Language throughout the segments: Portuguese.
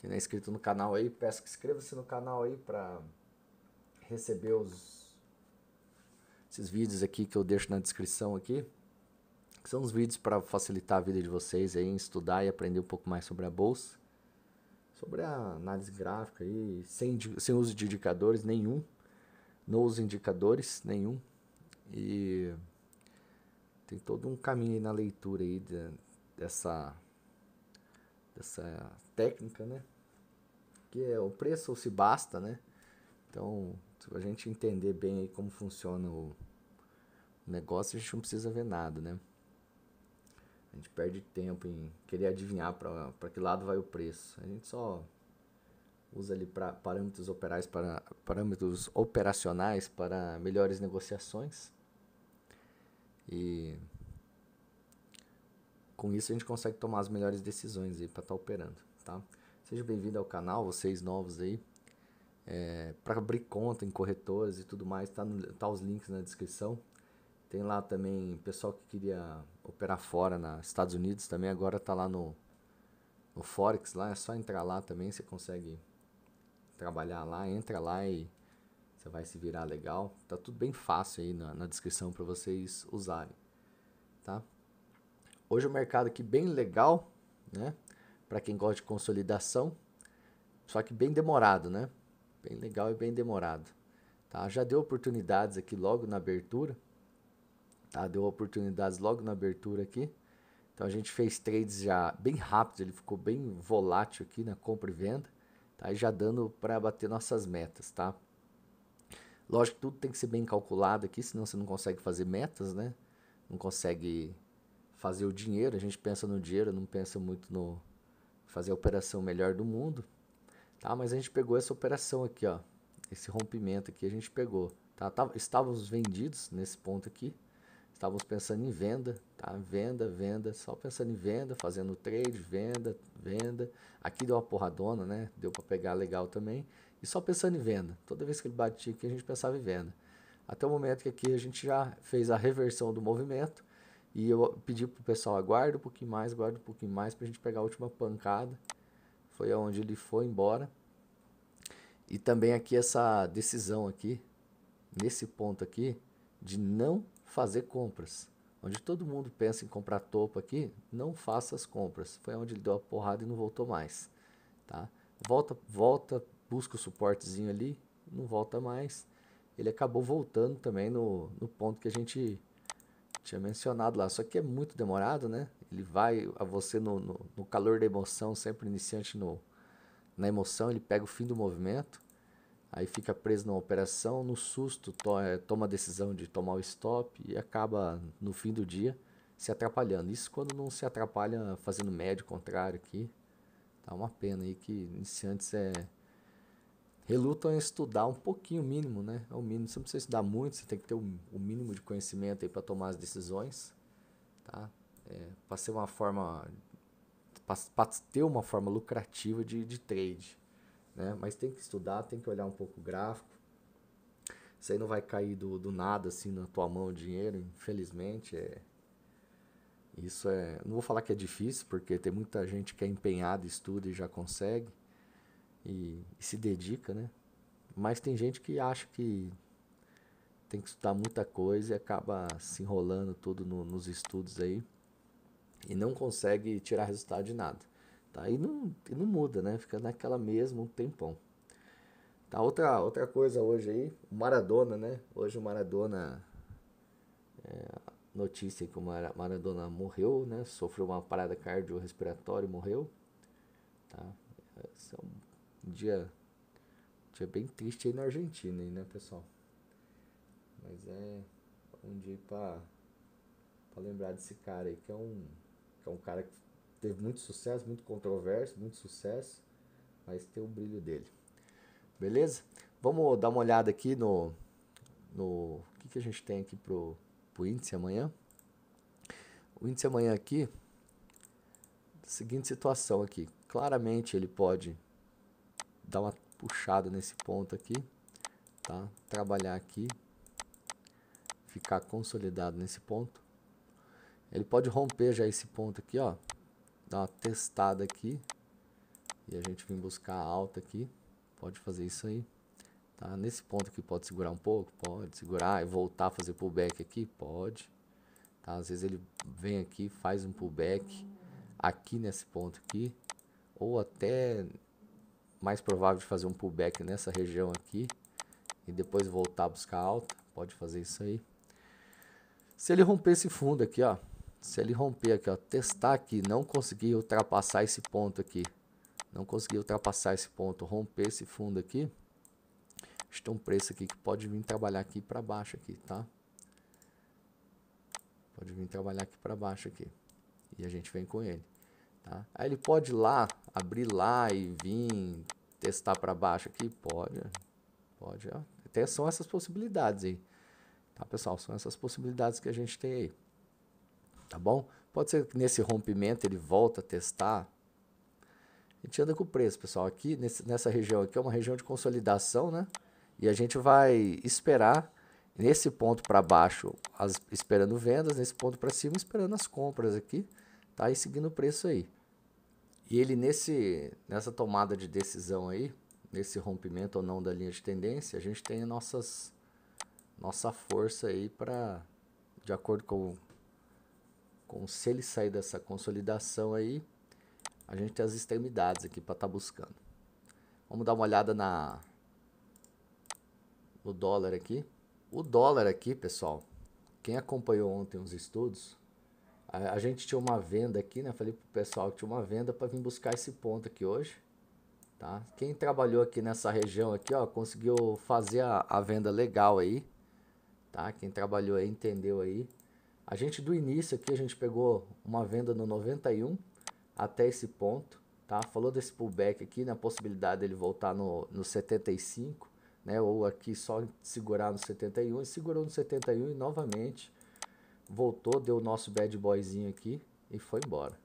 que não é inscrito no canal aí, peço que inscreva-se no canal aí para receber os esses vídeos aqui que eu deixo na descrição aqui, que são os vídeos para facilitar a vida de vocês aí em estudar e aprender um pouco mais sobre a bolsa, sobre a análise gráfica aí, sem, sem uso de indicadores nenhum, não uso indicadores nenhum e tem todo um caminho aí na leitura aí de, dessa dessa técnica, né? que é o preço ou se basta, né? Então, se a gente entender bem como funciona o negócio, a gente não precisa ver nada, né? A gente perde tempo em querer adivinhar para que lado vai o preço. A gente só usa ali pra, parâmetros operais para parâmetros operacionais para melhores negociações. E com isso a gente consegue tomar as melhores decisões aí para estar tá operando, tá? Seja bem-vindo ao canal, vocês novos aí. É, para abrir conta em corretores e tudo mais, tá, no, tá os links na descrição. Tem lá também pessoal que queria operar fora nos Estados Unidos também, agora tá lá no, no Forex lá, é só entrar lá também, você consegue trabalhar lá, entra lá e você vai se virar legal. Tá tudo bem fácil aí na, na descrição para vocês usarem, tá? Hoje o é mercado aqui bem legal, né? para quem gosta de consolidação, só que bem demorado, né? Bem legal e bem demorado. Tá? Já deu oportunidades aqui logo na abertura, tá? Deu oportunidades logo na abertura aqui. Então a gente fez trades já bem rápido, ele ficou bem volátil aqui na compra e venda, tá? E já dando para bater nossas metas, tá? Lógico que tudo tem que ser bem calculado aqui, senão você não consegue fazer metas, né? Não consegue fazer o dinheiro, a gente pensa no dinheiro, não pensa muito no, fazer a operação melhor do mundo, tá? Mas a gente pegou essa operação aqui, ó, esse rompimento aqui a gente pegou, tá? tá? Estávamos vendidos nesse ponto aqui, estávamos pensando em venda, tá? Venda, venda, só pensando em venda, fazendo trade, venda, venda. Aqui deu uma porradona, né? Deu para pegar legal também. E só pensando em venda. Toda vez que ele batia aqui, a gente pensava em venda. Até o momento que aqui a gente já fez a reversão do movimento e eu pedi pro pessoal, aguarda um pouquinho mais, aguarda um pouquinho mais pra gente pegar a última pancada. Foi aonde ele foi embora. E também aqui essa decisão aqui, nesse ponto aqui, de não fazer compras. Onde todo mundo pensa em comprar topo aqui, não faça as compras. Foi onde ele deu a porrada e não voltou mais, tá? Volta, volta, busca o suportezinho ali, não volta mais. Ele acabou voltando também no, no ponto que a gente tinha mencionado lá, só que é muito demorado, né? Ele vai a você no, no, no calor da emoção, sempre iniciante no, na emoção, ele pega o fim do movimento, aí fica preso numa operação, no susto to, eh, toma a decisão de tomar o stop e acaba no fim do dia se atrapalhando. Isso quando não se atrapalha fazendo médio contrário aqui. Tá uma pena aí que iniciantes é relutam em estudar um pouquinho, o mínimo, né? É o mínimo. Você não precisa estudar muito, você tem que ter o, mínimo de conhecimento aí para tomar as decisões, tá? É, para ser uma forma, para ter uma forma lucrativa de, de trade, né? Mas tem que estudar, tem que olhar um pouco o gráfico. Isso aí não vai cair do, do nada assim na tua mão o dinheiro, infelizmente é. Isso é, não vou falar que é difícil, porque tem muita gente que é empenhada, estuda e já consegue, e, e se dedica, né? Mas tem gente que acha que tem que estudar muita coisa e acaba se enrolando todo no, nos estudos aí e não consegue tirar resultado de nada. Tá? E, não, e não muda, né? Fica naquela mesma um tempão. Tá, outra, outra coisa hoje aí, o Maradona, né? Hoje o Maradona, é, notícia que o Mar Maradona morreu, né? Sofreu uma parada cardiorrespiratória e morreu. Tá? Esse é um Dia, dia bem triste aí na Argentina, aí né, pessoal? Mas é um dia pra, para lembrar desse cara aí, que é um, que é um cara que teve muito sucesso, muito controverso, muito sucesso, mas tem o brilho dele. Beleza? Vamos dar uma olhada aqui no. no o que, que a gente tem aqui pro, pro índice amanhã? O índice amanhã aqui. Seguinte situação aqui. Claramente ele pode dar uma puxada nesse ponto aqui, tá? Trabalhar aqui, ficar consolidado nesse ponto. Ele pode romper já esse ponto aqui, ó. Dar uma testada aqui. E a gente vem buscar a alta aqui. Pode fazer isso aí. Tá? Nesse ponto aqui pode segurar um pouco? Pode segurar e voltar a fazer pullback aqui? Pode. Tá? Às vezes ele vem aqui, faz um pullback aqui nesse ponto aqui. Ou até mais provável de fazer um pullback nessa região aqui e depois voltar a buscar alta, pode fazer isso aí. Se ele romper esse fundo aqui, ó, se ele romper aqui, ó, testar aqui, não conseguir ultrapassar esse ponto aqui, não conseguir ultrapassar esse ponto, romper esse fundo aqui, está um preço aqui que pode vir trabalhar aqui para baixo aqui, tá? Pode vir trabalhar aqui para baixo aqui. E a gente vem com ele. Tá? Aí ele pode ir lá, abrir lá e vir testar para baixo aqui? Pode, é. pode. Ó. É. Até são essas possibilidades aí. Tá, pessoal? São essas possibilidades que a gente tem aí. Tá bom? Pode ser que nesse rompimento ele volta a testar. A gente anda com o preço, pessoal. Aqui, nesse, nessa região aqui, é uma região de consolidação, né? E a gente vai esperar nesse ponto para baixo, as, esperando vendas, nesse ponto para cima, esperando as compras aqui tá aí seguindo o preço aí. E ele nesse nessa tomada de decisão aí, nesse rompimento ou não da linha de tendência, a gente tem a nossas nossa força aí para de acordo com com se ele sair dessa consolidação aí, a gente tem as extremidades aqui para estar tá buscando. Vamos dar uma olhada na no dólar aqui. O dólar aqui, pessoal, quem acompanhou ontem os estudos, a, a gente tinha uma venda aqui, né? Falei pro pessoal que tinha uma venda para vir buscar esse ponto aqui hoje. Tá? Quem trabalhou aqui nessa região aqui, ó, conseguiu fazer a, a venda legal aí. Tá? Quem trabalhou aí entendeu aí. A gente do início aqui, a gente pegou uma venda no 91 até esse ponto, tá? Falou desse pullback aqui, na né? A possibilidade dele voltar no, no 75, né? Ou aqui só segurar no 71, e segurou no 71 e novamente voltou, deu o nosso bad boyzinho aqui e foi embora.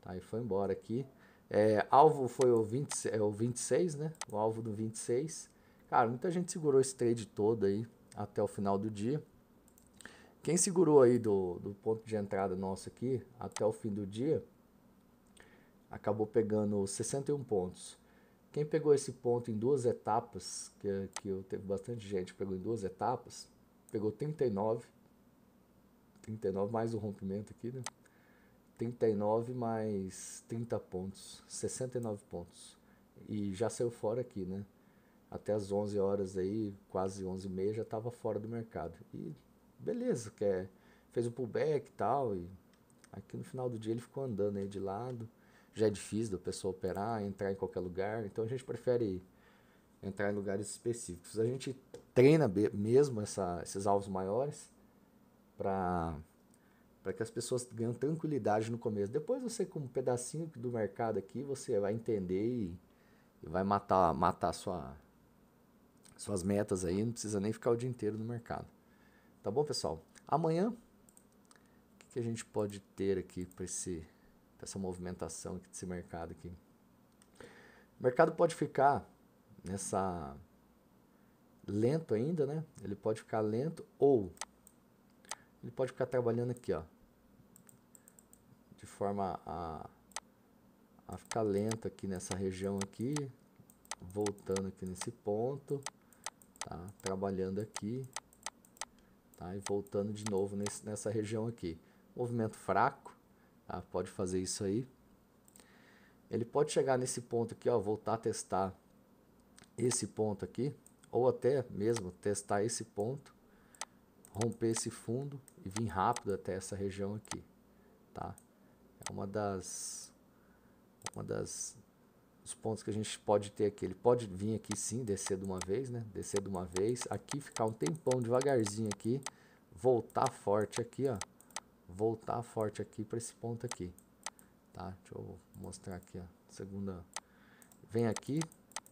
Tá, e foi embora aqui. É, alvo foi o, 20, é, o 26, né? O alvo do 26. Cara, muita gente segurou esse trade todo aí até o final do dia. Quem segurou aí do, do ponto de entrada nosso aqui até o fim do dia, acabou pegando 61 pontos. Quem pegou esse ponto em duas etapas, que, que eu teve bastante gente pegou em duas etapas, pegou 39 39 mais o rompimento aqui, né? 39 mais 30 pontos, 69 pontos. E já saiu fora aqui, né? Até as 11 horas aí, quase 11 e meia, já estava fora do mercado. E beleza, quer, é, fez o pullback e tal, e aqui no final do dia ele ficou andando aí de lado. Já é difícil da pessoa operar, entrar em qualquer lugar, então a gente prefere entrar em lugares específicos. A gente treina mesmo essa, esses alvos maiores, para para que as pessoas ganhem tranquilidade no começo. Depois você com um pedacinho do mercado aqui, você vai entender e, e vai matar matar sua suas metas aí, não precisa nem ficar o dia inteiro no mercado. Tá bom, pessoal? Amanhã o que, que a gente pode ter aqui para esse essa movimentação aqui desse mercado aqui? O mercado pode ficar nessa lento ainda, né? Ele pode ficar lento ou ele pode ficar trabalhando aqui, ó, de forma a, a ficar lento aqui nessa região aqui, voltando aqui nesse ponto, tá? trabalhando aqui, tá? e voltando de novo nesse, nessa região aqui. Movimento fraco, tá? pode fazer isso aí. Ele pode chegar nesse ponto aqui, ó, voltar a testar esse ponto aqui, ou até mesmo testar esse ponto, romper esse fundo e vir rápido até essa região aqui, tá? É uma das uma das os pontos que a gente pode ter aqui. Ele pode vir aqui sim, descer de uma vez, né? Descer de uma vez, aqui ficar um tempão devagarzinho aqui, voltar forte aqui, ó. Voltar forte aqui para esse ponto aqui, tá? Deixa eu mostrar aqui, ó. Segunda vem aqui,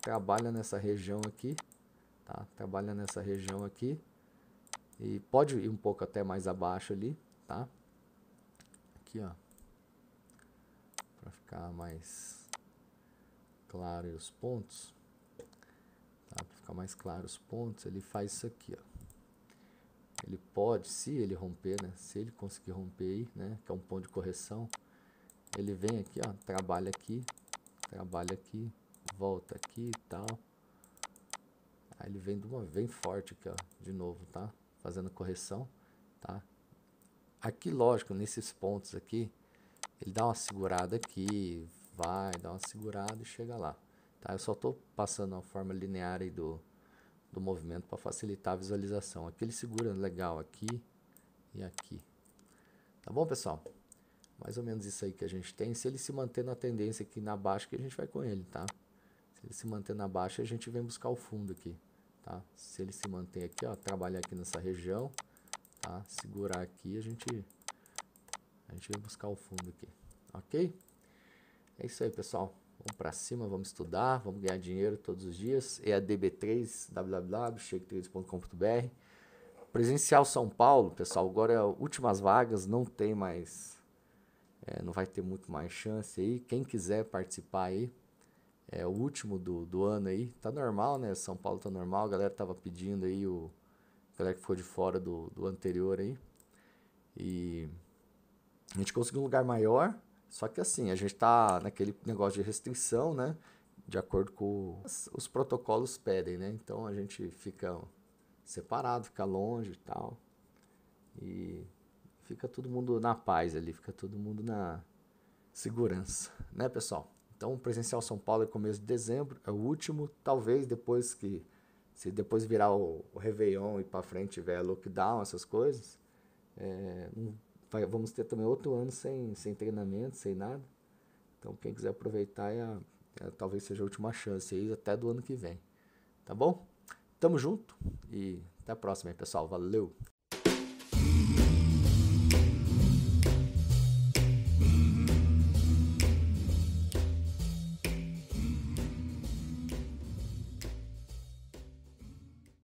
trabalha nessa região aqui, tá? Trabalha nessa região aqui e pode ir um pouco até mais abaixo ali, tá? Aqui, ó. Pra ficar mais claro os pontos. Tá? Pra ficar mais claro os pontos, ele faz isso aqui, ó. Ele pode, se ele romper, né? Se ele conseguir romper aí, né? Que é um ponto de correção. Ele vem aqui, ó. Trabalha aqui. Trabalha aqui. Volta aqui e tal. Aí ele vem de uma vem forte aqui, ó, de novo, tá? fazendo correção, tá? Aqui, lógico, nesses pontos aqui, ele dá uma segurada aqui, vai, dá uma segurada e chega lá, tá? Eu só estou passando a forma linear aí do, do movimento para facilitar a visualização. Aqui ele segura legal aqui e aqui. Tá bom, pessoal? Mais ou menos isso aí que a gente tem. Se ele se manter na tendência aqui na baixa, que a gente vai com ele, tá? Se ele se manter na baixa, a gente vem buscar o fundo aqui. Tá? Se ele se mantém aqui, ó, trabalhar aqui nessa região, tá? Segurar aqui, a gente a gente vai buscar o fundo aqui, OK? É isso aí, pessoal. Vamos para cima, vamos estudar, vamos ganhar dinheiro todos os dias. EADB3, www.check3.com.br. Presencial São Paulo, pessoal, agora é últimas vagas, não tem mais é, não vai ter muito mais chance aí. Quem quiser participar aí, é, o último do, do ano aí. Tá normal, né? São Paulo tá normal, a galera tava pedindo aí o. A galera que foi de fora do, do anterior aí. E a gente conseguiu um lugar maior, só que assim, a gente tá naquele negócio de restrição, né? De acordo com os, os protocolos pedem, né? Então a gente fica separado, fica longe e tal. E fica todo mundo na paz ali, fica todo mundo na segurança, né, pessoal? Então, o presencial São Paulo é começo de dezembro, é o último. Talvez depois que, se depois virar o, o Réveillon e para frente tiver lockdown, essas coisas, é, vai, vamos ter também outro ano sem, sem treinamento, sem nada. Então, quem quiser aproveitar, é, é talvez seja a última chance aí, até do ano que vem. Tá bom? Tamo junto e até a próxima aí, pessoal. Valeu!